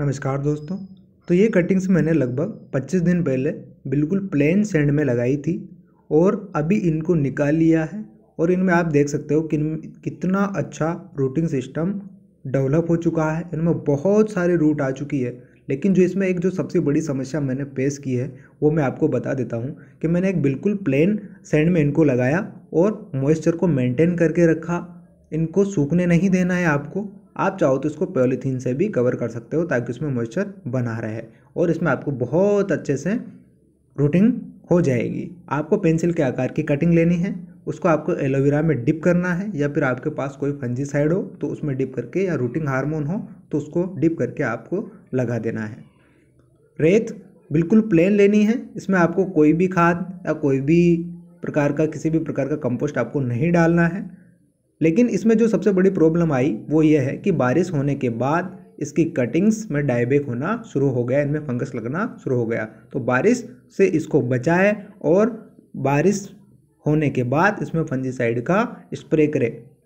नमस्कार दोस्तों तो ये कटिंग्स मैंने लगभग 25 दिन पहले बिल्कुल प्लेन सेंड में लगाई थी और अभी इनको निकाल लिया है और इनमें आप देख सकते हो कि कितना अच्छा रूटिंग सिस्टम डेवलप हो चुका है इनमें बहुत सारे रूट आ चुकी है लेकिन जो इसमें एक जो सबसे बड़ी समस्या मैंने फेस की है वो मैं आपको बता देता हूँ कि मैंने एक बिल्कुल प्लेन सेंड में इनको लगाया और मॉइस्चर को मेंटेन करके रखा इनको सूखने नहीं देना है आपको आप चाहो तो इसको पॉलीथीन से भी कवर कर सकते हो ताकि उसमें मॉइस्चर बना रहे और इसमें आपको बहुत अच्छे से रूटिंग हो जाएगी आपको पेंसिल के आकार की कटिंग लेनी है उसको आपको एलोवेरा में डिप करना है या फिर आपके पास कोई फंजी साइड हो तो उसमें डिप करके या रूटिंग हार्मोन हो तो उसको डिप करके आपको लगा देना है रेत बिल्कुल प्लेन लेनी है इसमें आपको कोई भी खाद या कोई भी प्रकार का किसी भी प्रकार का कंपोस्ट आपको नहीं डालना है लेकिन इसमें जो सबसे बड़ी प्रॉब्लम आई वो ये है कि बारिश होने के बाद इसकी कटिंग्स में डायबेक होना शुरू हो गया इनमें फंगस लगना शुरू हो गया तो बारिश से इसको बचाए और बारिश होने के बाद इसमें फंजीसाइड का स्प्रे करें